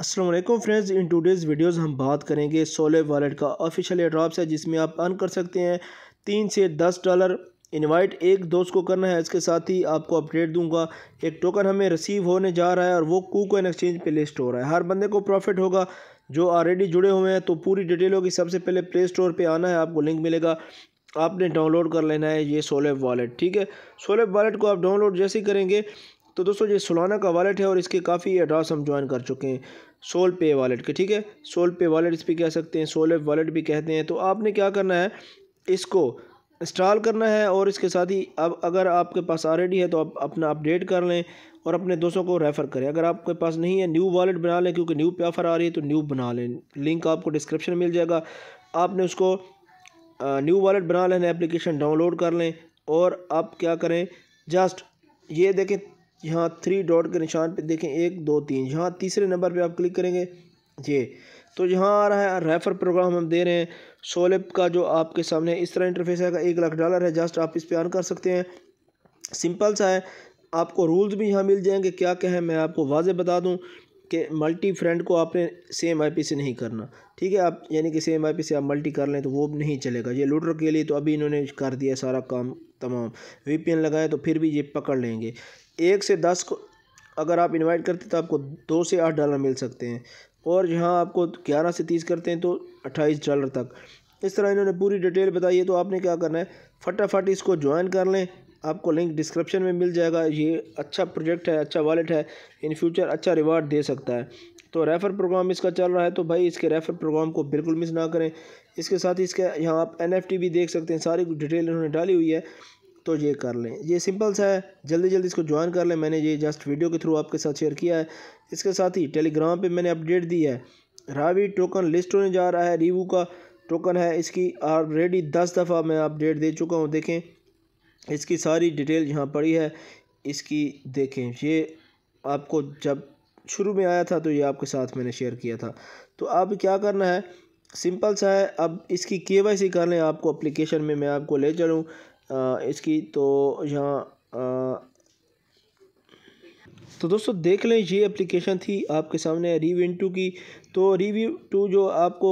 Aslam friends in today's videos हम बात करेंगे सोलह वॉलेट का ऑफिशियल एड्रॉप्स है जिसमें आप अर्न कर सकते हैं तीन से दस डॉलर इनवाइट एक दोस्त को करना है इसके साथ ही आपको अपडेट दूंगा एक टोकन हमें रिसीव होने जा रहा है और वो कू कोइन एक्सचेंज पे लिस्ट हो रहा है हर बंदे को प्रॉफिट होगा जो ऑलरेडी जुड़े हुए हैं तो पूरी डिटेल होगी सबसे पहले प्ले स्टोर पे आना है आपको लिंक मिलेगा आपने डाउनलोड कर लेना है ये सोलह वॉलेट ठीक है सोलह वॉलेट को आप डाउनलोड जैसे ही करेंगे तो दोस्तों ये सोलाना का वालेट है और इसके काफ़ी एड्रास हम ज्वाइन कर चुके हैं सोल पे वालेट के ठीक है सोल पे वालेट इस पर कह सकते हैं सोल वालेट भी कहते हैं तो आपने क्या करना है इसको इंस्टॉल करना है और इसके साथ ही अब अगर आपके पास ऑलरेडी है तो आप अपना अपडेट कर लें और अपने दोस्तों को रेफ़र करें अगर आपके पास नहीं है न्यू वॉलेट बना लें क्योंकि न्यू पे ऑफ़र आ रही है तो न्यू बना लें लिंक आपको डिस्क्रिप्शन मिल जाएगा आपने उसको न्यू वॉलेट बना लेना एप्लीकेशन डाउनलोड कर लें और आप क्या करें जस्ट ये देखें यहाँ थ्री डॉट के निशान पे देखें एक दो तीन यहाँ तीसरे नंबर पे आप क्लिक करेंगे ये तो यहाँ आ रहा है रेफ़र प्रोग्राम हम दे रहे हैं सोलिप का जो आपके सामने इस तरह इंटरफेस आएगा एक लाख डॉलर है जस्ट आप इस पर ऑन कर सकते हैं सिंपल सा है आपको रूल्स भी यहाँ मिल जाएंगे क्या क्या है मैं आपको वाजे बता दूँ कि मल्टी फ्रेंड को आपने सेम पी से नहीं करना ठीक है आप यानी कि सेम पी से आप मल्टी कर लें तो वो नहीं चलेगा ये लूटर के लिए तो अभी इन्होंने कर दिया सारा काम तमाम एन लगाएं तो फिर भी ये पकड़ लेंगे एक से दस को अगर आप इन्वाइट करते तो आपको दो से आठ डॉलर मिल सकते हैं और जहाँ आपको ग्यारह से तीस करते हैं तो अट्ठाईस डॉलर तक इस तरह इन्होंने पूरी डिटेल बताई है तो आपने क्या करना है फटाफट इसको ज्वाइन कर लें आपको लिंक डिस्क्रिप्शन में मिल जाएगा ये अच्छा प्रोजेक्ट है अच्छा वॉलेट है इन फ्यूचर अच्छा रिवार्ड दे सकता है तो रेफ़र प्रोग्राम इसका चल रहा है तो भाई इसके रेफ़र प्रोग्राम को बिल्कुल मिस ना करें इसके साथ इसके यहाँ आप एन भी देख सकते हैं सारी डिटेल इन्होंने डाली हुई है तो ये कर लें ये सिंपल सा है जल्दी जल्दी इसको ज्वाइन कर लें मैंने ये जस्ट वीडियो के थ्रू आपके साथ शेयर किया है इसके साथ ही टेलीग्राम पे मैंने अपडेट दी है रावी टोकन लिस्ट होने जा रहा है रिव्यू का टोकन है इसकी ऑलरेडी दस दफ़ा मैं अपडेट दे चुका हूँ देखें इसकी सारी डिटेल यहाँ पड़ी है इसकी देखें ये आपको जब शुरू में आया था तो ये आपके साथ मैंने शेयर किया था तो अब क्या करना है सिंपल सा है अब इसकी के वाई सी कर लें आपको अप्लीकेशन में मैं आपको ले चलूँ इसकी तो यहाँ तो दोस्तों देख लें ये एप्लीकेशन थी आपके सामने रिव्यू टू की तो रिव्यू टू जो आपको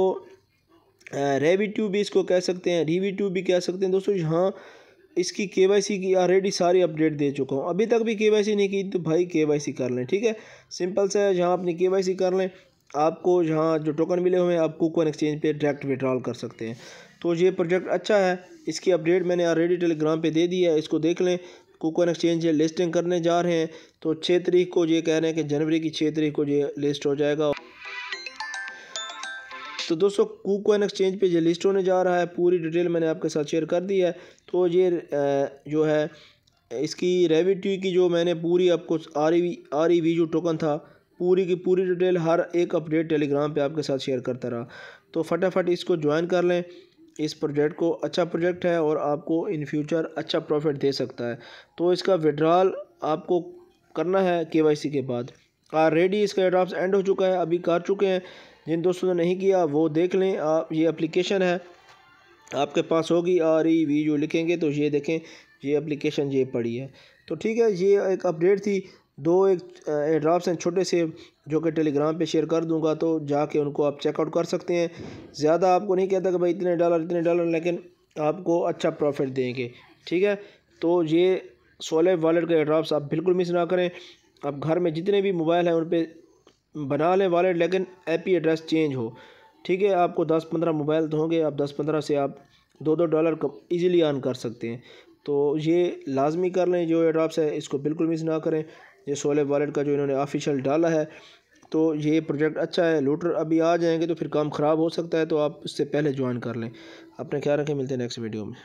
रेवी टू भी इसको कह सकते हैं वी टू भी कह सकते हैं दोस्तों यहाँ इसकी के वाई सी की ऑलरेडी सारी अपडेट दे चुका हूँ अभी तक भी के वाई सी नहीं की तो भाई के वाई सी कर लें ठीक है सिंपल से है जहाँ अपनी के वाई सी कर लें आपको जहाँ जो टोकन मिले हुए हैं आप कोकोन एक्सचेंज पे डायरेक्ट विड्रॉल कर सकते हैं तो ये प्रोजेक्ट अच्छा है इसकी अपडेट मैंने ऑलरेडी टेलीग्राम पे दे दी है इसको देख लें कोकोन एक्सचेंज ये लिस्टिंग करने जा रहे हैं तो छः तरीक को ये कह रहे हैं कि जनवरी की छः तरीक को ये लिस्ट हो जाएगा तो दोस्तों कू एक्सचेंज पे ये लिस्ट होने जा रहा है पूरी डिटेल मैंने आपके साथ शेयर कर दी है तो ये जो है इसकी रेविट्यू की जो मैंने पूरी आपको R E R E V जो टोकन था पूरी की पूरी डिटेल हर एक अपडेट टेलीग्राम पे आपके साथ शेयर करता रहा तो फटाफट इसको ज्वाइन कर लें इस प्रोजेक्ट को अच्छा प्रोजेक्ट है और आपको इन फ्यूचर अच्छा प्रॉफिट दे सकता है तो इसका विड्रॉल आपको करना है के के बाद ऑलरेडी इसका एडॉप्स एंड हो चुका है अभी कर चुके हैं जिन दोस्तों ने नहीं किया वो देख लें आप ये एप्लीकेशन है आपके पास होगी आर ई वी जो लिखेंगे तो ये देखें ये एप्लीकेशन ये पड़ी है तो ठीक है ये एक अपडेट थी दो एक ड्राफ्ट हैं छोटे से जो कि टेलीग्राम पे शेयर कर दूंगा तो जाके उनको आप चेकआउट कर सकते हैं ज़्यादा आपको नहीं कहता कि भाई इतने डॉलर इतने डॉलर लेकिन आपको अच्छा प्रॉफिट देंगे ठीक है तो ये सोलह वॉलेट के ड्राफ्ट आप बिल्कुल मिस ना करें आप घर में जितने भी मोबाइल हैं उन पर बना लें वॉलेट लेकिन आई एड्रेस चेंज हो ठीक है आपको दस पंद्रह मोबाइल तो होंगे आप दस पंद्रह से आप दो दो डॉलर ईजिली अर्न कर सकते हैं तो ये लाजमी कर लें जो एड्रॉप्स है इसको बिल्कुल मिस ना करें ये सोले वॉलेट का जो इन्होंने ऑफिशियल डाला है तो ये प्रोजेक्ट अच्छा है लूटर अभी आ जाएंगे तो फिर काम ख़राब हो सकता है तो आप इससे पहले ज्वाइन कर लें अपने ख्याल रखें मिलते हैं नेक्स्ट वीडियो में